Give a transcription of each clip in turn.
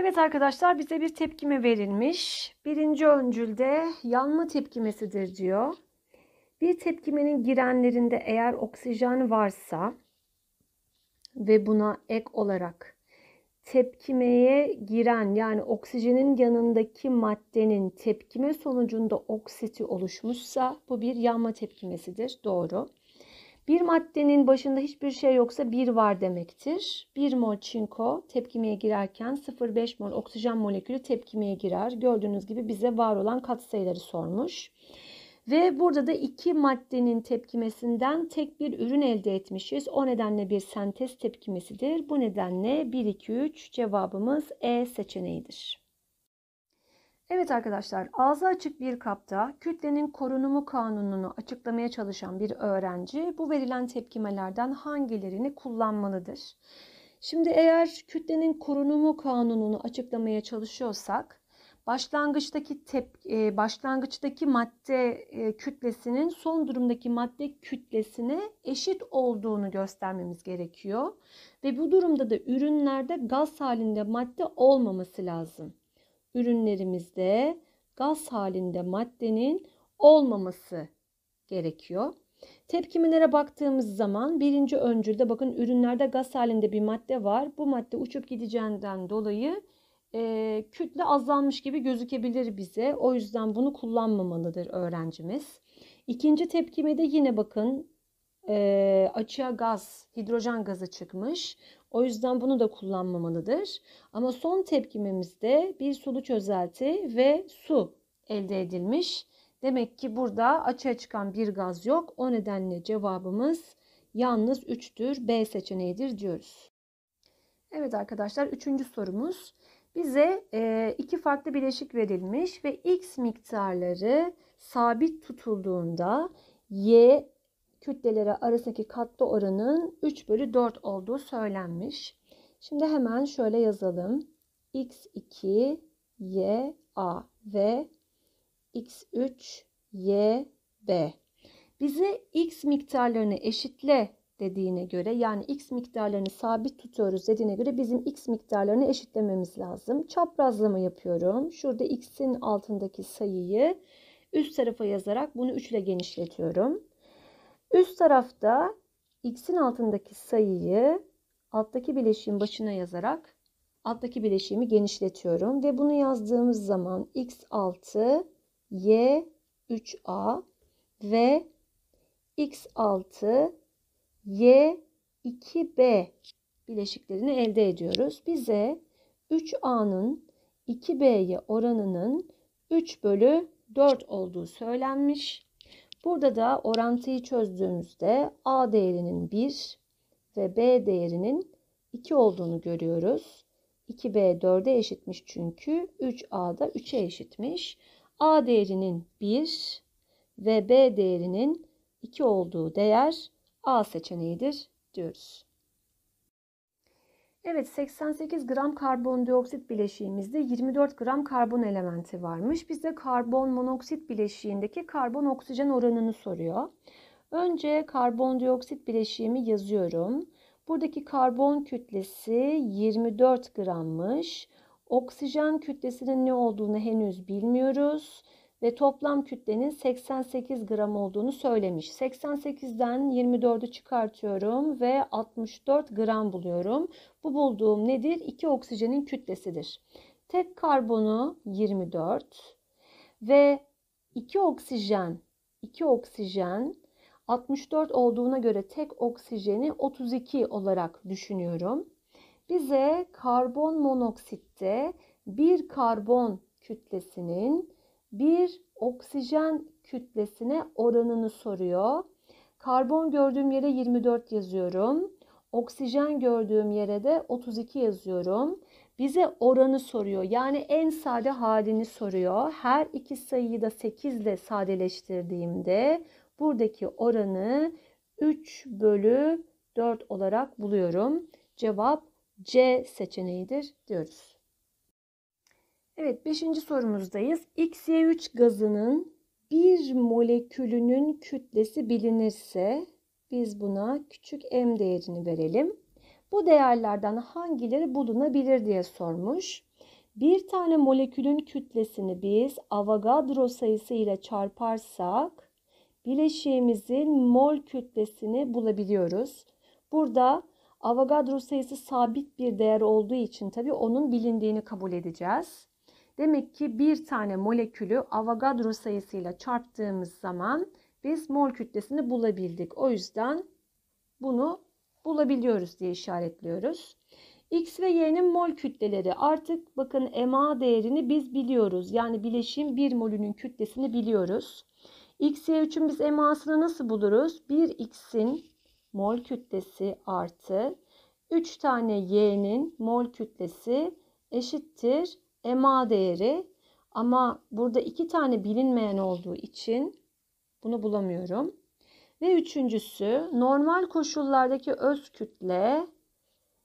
Evet arkadaşlar bize bir tepkime verilmiş. Birinci öncülde yanma tepkimesidir diyor. Bir tepkimenin girenlerinde eğer oksijen varsa ve buna ek olarak tepkimeye giren yani oksijenin yanındaki maddenin tepkime sonucunda oksiti oluşmuşsa bu bir yanma tepkimesidir. Doğru. Bir maddenin başında hiçbir şey yoksa bir var demektir. 1 mol çinko tepkimeye girerken 0,5 mol oksijen molekülü tepkimeye girer. Gördüğünüz gibi bize var olan katsayıları sormuş. Ve burada da iki maddenin tepkimesinden tek bir ürün elde etmişiz. O nedenle bir sentez tepkimesidir. Bu nedenle 1, 2, 3 cevabımız E seçeneğidir. Evet arkadaşlar ağzı açık bir kapta kütlenin korunumu kanununu açıklamaya çalışan bir öğrenci bu verilen tepkimelerden hangilerini kullanmalıdır? Şimdi eğer kütlenin korunumu kanununu açıklamaya çalışıyorsak başlangıçtaki tep e, başlangıçtaki madde e, kütlesinin son durumdaki madde kütlesine eşit olduğunu göstermemiz gerekiyor ve bu durumda da ürünlerde gaz halinde madde olmaması lazım ürünlerimizde gaz halinde maddenin olmaması gerekiyor. Tepkimelere baktığımız zaman birinci öncülde bakın ürünlerde gaz halinde bir madde var. Bu madde uçup gideceğinden dolayı e, kütle azalmış gibi gözükebilir bize. O yüzden bunu kullanmamalıdır öğrencimiz. İkinci tepkimede yine bakın e, açığa gaz, hidrojen gazı çıkmış. O yüzden bunu da kullanmamalıdır. Ama son tepkimemizde bir sulu çözelti ve su elde edilmiş. Demek ki burada açığa çıkan bir gaz yok. O nedenle cevabımız yalnız 3'tür. B seçeneğidir diyoruz. Evet arkadaşlar 3. sorumuz. Bize e, iki farklı bileşik verilmiş ve X miktarları sabit tutulduğunda Y kütleleri arasındaki katlı oranın 3 bölü 4 olduğu söylenmiş. Şimdi hemen şöyle yazalım. x2, y, a ve x3, y, b. Bize x miktarlarını eşitle dediğine göre yani x miktarlarını sabit tutuyoruz dediğine göre bizim x miktarlarını eşitlememiz lazım. Çaprazlama yapıyorum. Şurada x'in altındaki sayıyı üst tarafa yazarak bunu 3 ile genişletiyorum. Üst tarafta x'in altındaki sayıyı alttaki bileşiğin başına yazarak alttaki bileşiğimi genişletiyorum ve bunu yazdığımız zaman x6 y3a ve x6 y2b bileşiklerini elde ediyoruz. Bize 3a'nın 2b'ye oranının 3 bölü 4 olduğu söylenmiş. Burada da orantıyı çözdüğümüzde A değerinin 1 ve B değerinin 2 olduğunu görüyoruz. 2B 4'e eşitmiş çünkü 3A da 3'e eşitmiş. A değerinin 1 ve B değerinin 2 olduğu değer A seçeneğidir diyoruz. Evet 88 gram karbondioksit bileşiğimizde 24 gram karbon elementi varmış. Bize karbon monoksit bileşiğindeki karbon oksijen oranını soruyor. Önce karbondioksit bileşiğimi yazıyorum. Buradaki karbon kütlesi 24 grammış. Oksijen kütlesinin ne olduğunu henüz bilmiyoruz ve toplam kütlenin 88 gram olduğunu söylemiş. 88'den 24'ü çıkartıyorum ve 64 gram buluyorum. Bu bulduğum nedir? 2 oksijenin kütlesidir. Tek karbonu 24 ve 2 oksijen 2 oksijen 64 olduğuna göre tek oksijeni 32 olarak düşünüyorum. Bize karbon monoksitte bir karbon kütlesinin bir oksijen kütlesine oranını soruyor. Karbon gördüğüm yere 24 yazıyorum. Oksijen gördüğüm yere de 32 yazıyorum. Bize oranı soruyor. Yani en sade halini soruyor. Her iki sayıyı da 8 ile sadeleştirdiğimde buradaki oranı 3 bölü 4 olarak buluyorum. Cevap C seçeneğidir diyoruz. Evet 5. sorumuzdayız. XY3 gazının bir molekülünün kütlesi bilinirse biz buna küçük m değerini verelim. Bu değerlerden hangileri bulunabilir diye sormuş. Bir tane molekülün kütlesini biz Avogadro sayısı ile çarparsak bileşiğimizin mol kütlesini bulabiliyoruz. Burada Avogadro sayısı sabit bir değer olduğu için tabii onun bilindiğini kabul edeceğiz. Demek ki bir tane molekülü Avogadro sayısıyla çarptığımız zaman biz mol kütlesini bulabildik. O yüzden bunu bulabiliyoruz diye işaretliyoruz. X ve Y'nin mol kütleleri artık bakın MA değerini biz biliyoruz. Yani bileşim 1 molünün kütlesini biliyoruz. X, Y için biz MA'sını nasıl buluruz? 1X'in mol kütlesi artı 3 tane Y'nin mol kütlesi eşittir MA değeri ama burada iki tane bilinmeyen olduğu için bunu bulamıyorum. Ve üçüncüsü normal koşullardaki öz kütle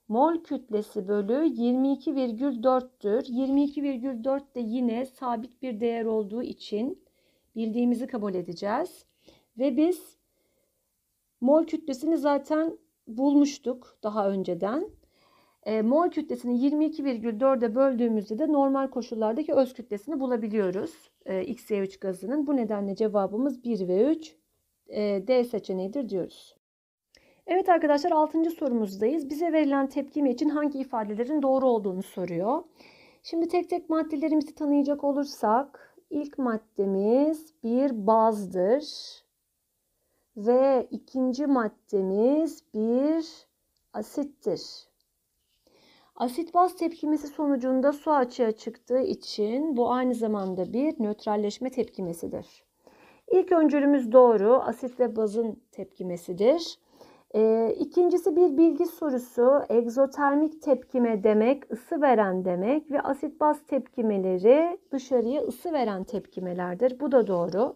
mol kütlesi bölü 22,4'tür. 22,4 de yine sabit bir değer olduğu için bildiğimizi kabul edeceğiz. Ve biz mol kütlesini zaten bulmuştuk daha önceden. E, mol kütlesini 22,4'e böldüğümüzde de normal koşullardaki öz kütlesini bulabiliyoruz. E, XY3 gazının. Bu nedenle cevabımız 1 ve 3 e, D seçeneğidir diyoruz. Evet arkadaşlar 6. sorumuzdayız. Bize verilen tepkime için hangi ifadelerin doğru olduğunu soruyor. Şimdi tek tek maddelerimizi tanıyacak olursak ilk maddemiz bir bazdır ve ikinci maddemiz bir asittir. Asit baz tepkimesi sonucunda su açığa çıktığı için bu aynı zamanda bir nötralleşme tepkimesidir. İlk öncülümüz doğru. Asit ve bazın tepkimesidir. E, ikincisi bir bilgi sorusu. Egzotermik tepkime demek ısı veren demek ve asit baz tepkimeleri dışarıya ısı veren tepkimelerdir. Bu da doğru.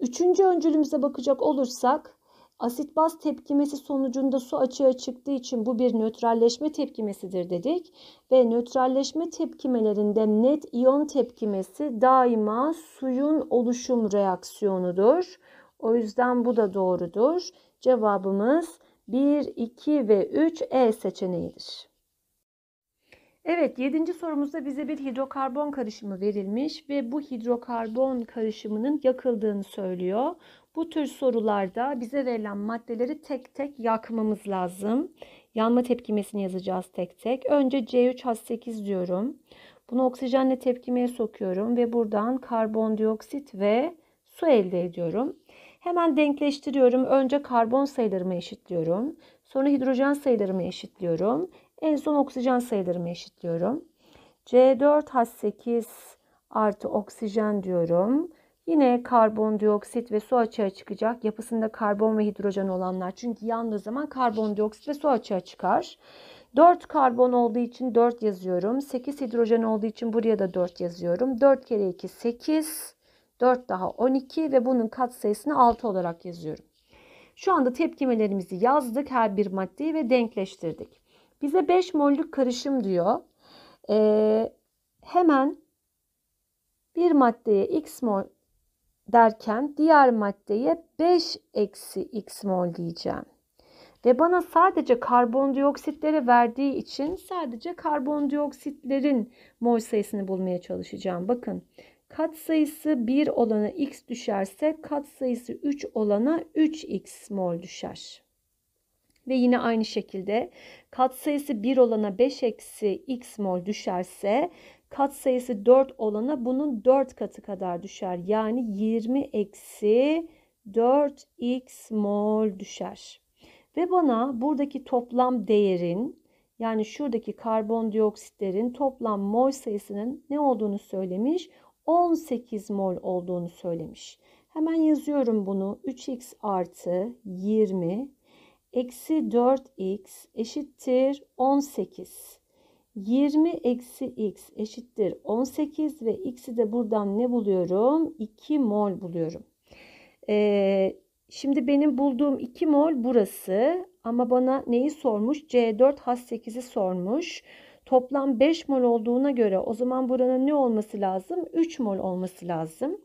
Üçüncü öncülümüze bakacak olursak asit baz tepkimesi sonucunda su açığa çıktığı için bu bir nötralleşme tepkimesidir dedik. Ve nötralleşme tepkimelerinde net iyon tepkimesi daima suyun oluşum reaksiyonudur. O yüzden bu da doğrudur. Cevabımız 1, 2 ve 3 E seçeneğidir. Evet, yedinci sorumuzda bize bir hidrokarbon karışımı verilmiş ve bu hidrokarbon karışımının yakıldığını söylüyor. Bu tür sorularda bize verilen maddeleri tek tek yakmamız lazım. Yanma tepkimesini yazacağız tek tek. Önce C3H8 diyorum. Bunu oksijenle tepkimeye sokuyorum ve buradan karbondioksit ve su elde ediyorum. Hemen denkleştiriyorum. Önce karbon sayılarımı eşitliyorum. Sonra hidrojen sayılarımı eşitliyorum. En son oksijen sayılarımı eşitliyorum. C4H8 artı oksijen diyorum. Yine karbondioksit ve su açığa çıkacak. Yapısında karbon ve hidrojen olanlar. Çünkü yandığı zaman karbondioksit ve su açığa çıkar. 4 karbon olduğu için 4 yazıyorum. 8 hidrojen olduğu için buraya da 4 yazıyorum. 4 kere 2 8. 4 daha 12 ve bunun kat katsayısını 6 olarak yazıyorum. Şu anda tepkimelerimizi yazdık her bir maddeyi ve denkleştirdik. Bize 5 mollük karışım diyor. Ee, hemen bir maddeye x mol derken diğer maddeye 5 eksi x mol diyeceğim. Ve bana sadece karbondioksitleri verdiği için sadece karbondioksitlerin mol sayısını bulmaya çalışacağım. Bakın kat sayısı 1 olana x düşerse kat sayısı 3 olana 3x mol düşer. Ve yine aynı şekilde kat sayısı 1 olana 5 eksi x mol düşerse kat sayısı 4 olana bunun 4 katı kadar düşer. Yani 20 eksi 4x mol düşer. Ve bana buradaki toplam değerin yani şuradaki karbondioksitlerin toplam mol sayısının ne olduğunu söylemiş. 18 mol olduğunu söylemiş. Hemen yazıyorum bunu. 3x artı 20 eksi 4x eşittir 18. 20 eksi x eşittir 18 ve x'i de buradan ne buluyorum? 2 mol buluyorum. Ee, şimdi benim bulduğum 2 mol burası ama bana neyi sormuş? C4 H8'i sormuş. Toplam 5 mol olduğuna göre o zaman buranın ne olması lazım? 3 mol olması lazım.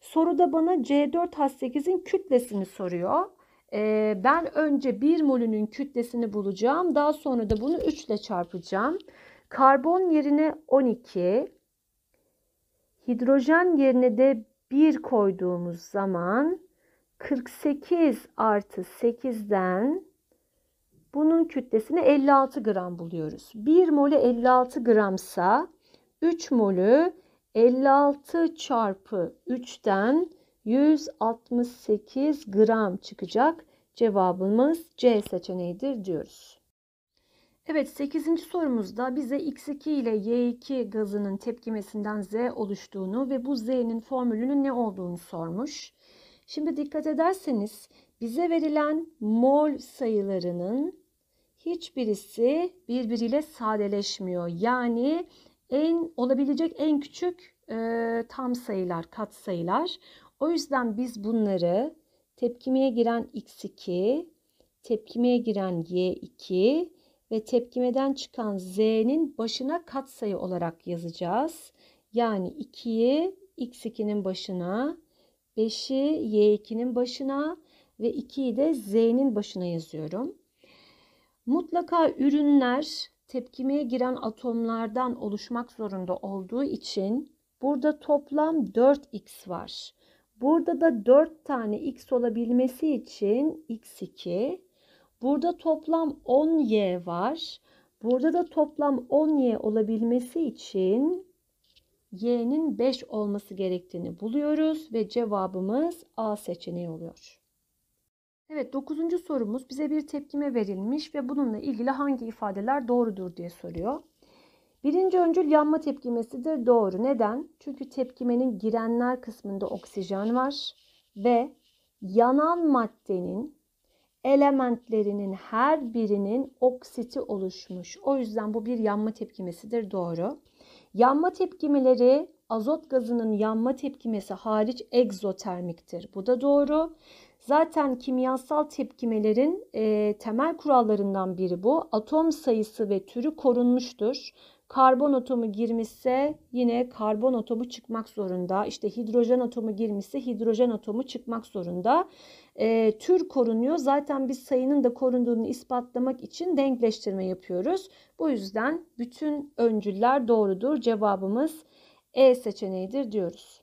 Soruda bana C4 H8'in kütlesini soruyor. Ee, ben önce 1 molünün kütlesini bulacağım. Daha sonra da bunu 3 ile çarpacağım. Karbon yerine 12, hidrojen yerine de 1 koyduğumuz zaman 48 artı 8'den bunun kütlesini 56 gram buluyoruz. 1 molü 56 gramsa 3 molü 56 çarpı 3'ten 168 gram çıkacak. Cevabımız C seçeneğidir diyoruz. Evet 8. sorumuzda bize x2 ile y2 gazının tepkimesinden z oluştuğunu ve bu z'nin formülünün ne olduğunu sormuş. Şimdi dikkat ederseniz bize verilen mol sayılarının hiçbirisi birbiriyle sadeleşmiyor. Yani en olabilecek en küçük e, tam sayılar, kat sayılar. O yüzden biz bunları tepkimeye giren x2, tepkimeye giren y2 ve tepkimeden çıkan z'nin başına katsayı olarak yazacağız. Yani 2'yi x2'nin başına, 5'i y2'nin başına ve 2'yi de z'nin başına yazıyorum. Mutlaka ürünler tepkimeye giren atomlardan oluşmak zorunda olduğu için burada toplam 4x var. Burada da 4 tane x olabilmesi için x2, Burada toplam 10y var. Burada da toplam 10y olabilmesi için y'nin 5 olması gerektiğini buluyoruz ve cevabımız A seçeneği oluyor. Evet 9. sorumuz bize bir tepkime verilmiş ve bununla ilgili hangi ifadeler doğrudur diye soruyor. Birinci öncül yanma tepkimesidir doğru. Neden? Çünkü tepkimenin girenler kısmında oksijen var ve yanan maddenin elementlerinin her birinin oksiti oluşmuş. O yüzden bu bir yanma tepkimesidir doğru. Yanma tepkimeleri azot gazının yanma tepkimesi hariç egzotermiktir. Bu da doğru. Zaten kimyasal tepkimelerin e, temel kurallarından biri bu. Atom sayısı ve türü korunmuştur. Karbon atomu girmişse yine karbon atomu çıkmak zorunda. İşte hidrojen atomu girmişse hidrojen atomu çıkmak zorunda. E, tür korunuyor. Zaten biz sayının da korunduğunu ispatlamak için denkleştirme yapıyoruz. Bu yüzden bütün öncüller doğrudur. Cevabımız E seçeneğidir diyoruz.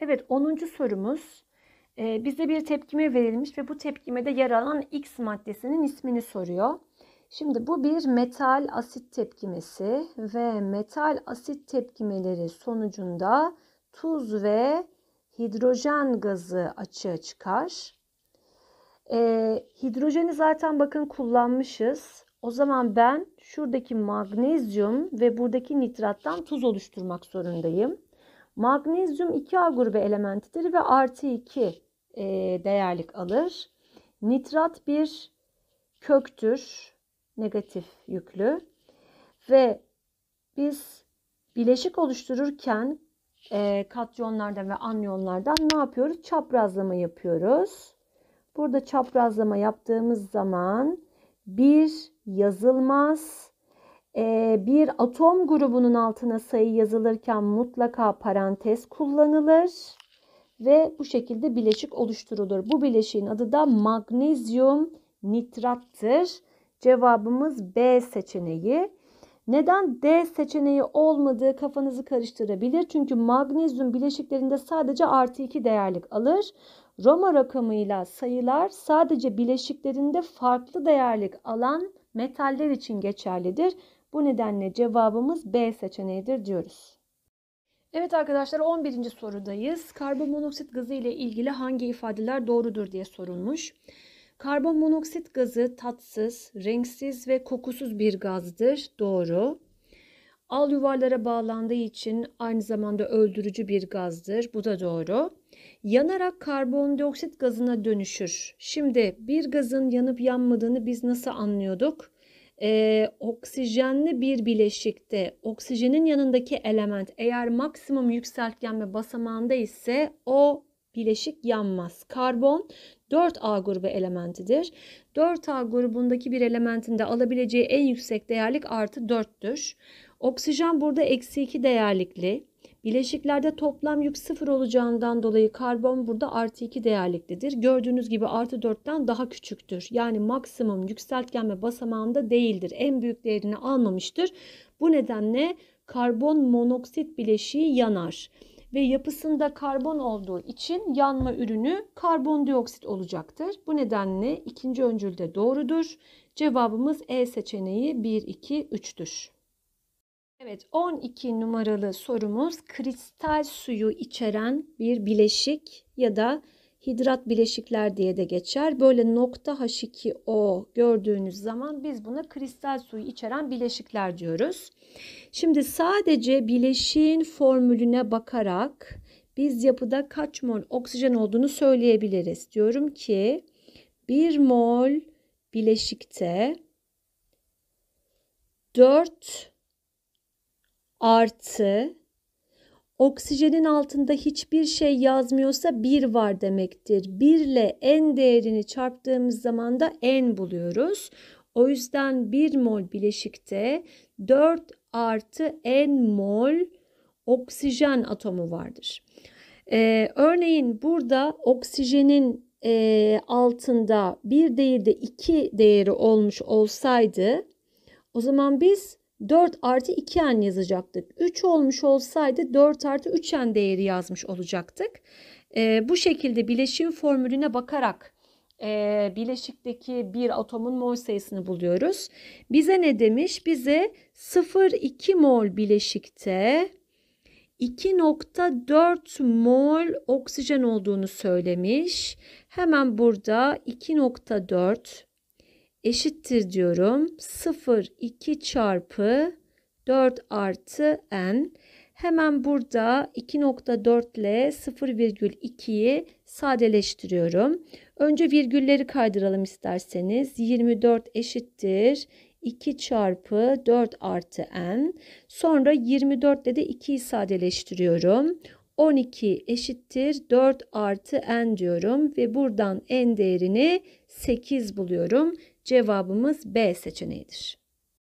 Evet 10. sorumuz ee, bize bir tepkime verilmiş ve bu tepkimede yer alan X maddesinin ismini soruyor. Şimdi bu bir metal asit tepkimesi ve metal asit tepkimeleri sonucunda tuz ve hidrojen gazı açığa çıkar. Ee, hidrojeni zaten bakın kullanmışız. O zaman ben şuradaki magnezyum ve buradaki nitrattan tuz oluşturmak zorundayım. Magnezyum 2A grubu elementidir ve artı 2 e, değerlik alır. Nitrat bir köktür negatif yüklü ve biz bileşik oluştururken e, katyonlardan ve anyonlardan ne yapıyoruz? Çaprazlama yapıyoruz. Burada çaprazlama yaptığımız zaman bir yazılmaz. E, bir atom grubunun altına sayı yazılırken mutlaka parantez kullanılır ve bu şekilde bileşik oluşturulur. Bu bileşiğin adı da magnezyum nitrattır. Cevabımız B seçeneği. Neden D seçeneği olmadığı kafanızı karıştırabilir. Çünkü magnezyum bileşiklerinde sadece artı 2 değerlik alır. Roma rakamıyla sayılar sadece bileşiklerinde farklı değerlik alan metaller için geçerlidir. Bu nedenle cevabımız B seçeneğidir diyoruz. Evet arkadaşlar 11. sorudayız. Karbonmonoksit gazı ile ilgili hangi ifadeler doğrudur diye sorulmuş. Karbon monoksit gazı tatsız, renksiz ve kokusuz bir gazdır. Doğru. Al yuvarlara bağlandığı için aynı zamanda öldürücü bir gazdır. Bu da doğru. Yanarak karbondioksit gazına dönüşür. Şimdi bir gazın yanıp yanmadığını biz nasıl anlıyorduk? Ee, oksijenli bir bileşikte oksijenin yanındaki element eğer maksimum yükseltgen ve basamağında ise o bileşik yanmaz. Karbon 4A grubu elementidir. 4A grubundaki bir elementin de alabileceği en yüksek değerlik artı 4'tür. Oksijen burada eksi 2 değerlikli. Bileşiklerde toplam yük sıfır olacağından dolayı karbon burada artı 2 değerliklidir. Gördüğünüz gibi artı 4'ten daha küçüktür. Yani maksimum yükseltgenme basamağında değildir. En büyük değerini almamıştır. Bu nedenle karbon monoksit bileşiği yanar ve yapısında karbon olduğu için yanma ürünü karbondioksit olacaktır. Bu nedenle ikinci öncül de doğrudur. Cevabımız E seçeneği 1, 2, 3'tür. Evet 12 numaralı sorumuz kristal suyu içeren bir bileşik ya da hidrat bileşikler diye de geçer. Böyle nokta H2O gördüğünüz zaman biz buna kristal suyu içeren bileşikler diyoruz. Şimdi sadece bileşiğin formülüne bakarak biz yapıda kaç mol oksijen olduğunu söyleyebiliriz. Diyorum ki 1 mol bileşikte 4 artı oksijenin altında hiçbir şey yazmıyorsa bir var demektir. 1 ile n değerini çarptığımız zaman da en buluyoruz. O yüzden 1 mol bileşikte 4 artı n mol oksijen atomu vardır. Ee, örneğin burada oksijenin e, altında bir değil de iki değeri olmuş olsaydı o zaman biz 4 artı 2n yazacaktık. 3 olmuş olsaydı 4 artı 3n değeri yazmış olacaktık. E, bu şekilde bileşim formülüne bakarak e, bileşikteki bir atomun mol sayısını buluyoruz. Bize ne demiş? Bize 0,2 mol bileşikte 2.4 mol oksijen olduğunu söylemiş. Hemen burada 2.4 eşittir diyorum. 0, 2 çarpı 4 artı n. Hemen burada 2.4 ile 0,2'yi sadeleştiriyorum. Önce virgülleri kaydıralım isterseniz. 24 eşittir 2 çarpı 4 artı n. Sonra 24 ile de 2'yi sadeleştiriyorum. 12 eşittir 4 artı n diyorum ve buradan n değerini 8 buluyorum. Cevabımız B seçeneğidir.